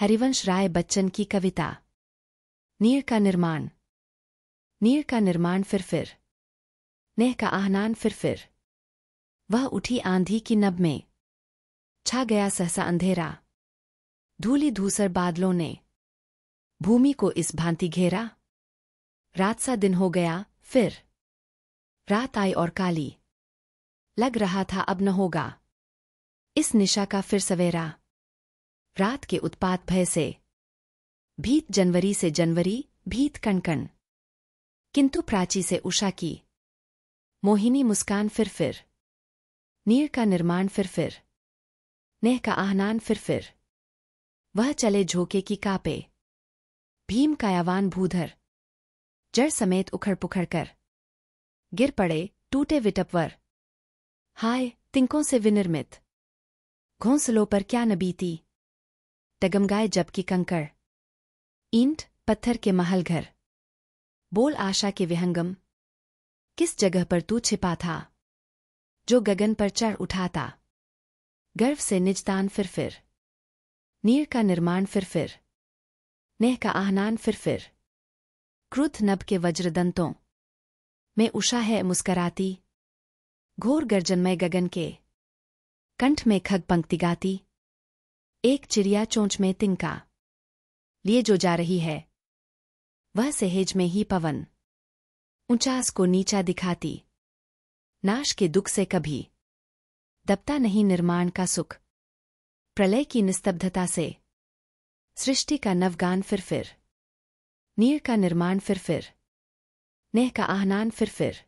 हरिवंश राय बच्चन की कविता नीर का निर्माण नीर का निर्माण फिर फिर नेह का आहनान फिर फिर वह उठी आंधी की नब में छा गया सहसा अंधेरा धूली धूसर बादलों ने भूमि को इस भांति घेरा रात सा दिन हो गया फिर रात आई और काली लग रहा था अब न होगा इस निशा का फिर सवेरा रात के उत्पात भय से भीत जनवरी से जनवरी भीत कणकण किंतु प्राची से उषा की मोहिनी मुस्कान फिर फिर नीर का निर्माण फिर फिर नेह का आहनान फिर फिर वह चले झोंके की कापे भीम कायावान भूधर जड़ समेत उखड़ पुखड़ कर गिर पड़े टूटे विटपवर हाय तिंकों से विनिर्मित घोंसलों पर क्या नबीती टगमगाए जबकि कंकड़ ईंट पत्थर के महल घर बोल आशा के विहंगम किस जगह पर तू छिपा था जो गगन पर चढ़ उठाता गर्व से निजतान फिर फिर नीर का निर्माण फिर फिर नेह का आहनान फिर फिर क्रुद्ध नभ के वज्रदंतों में उषा है मुस्कराती घोर गर्जनमय गगन के कंठ में खग पंक्ति गाती एक चिड़िया चोंच में तिनका लिए जो जा रही है वह सहेज में ही पवन ऊंचास को नीचा दिखाती नाश के दुख से कभी दबता नहीं निर्माण का सुख प्रलय की निस्तब्धता से सृष्टि का नवगान फिर फिर नीर का निर्माण फिर फिर नेह का आहनान फिर फिर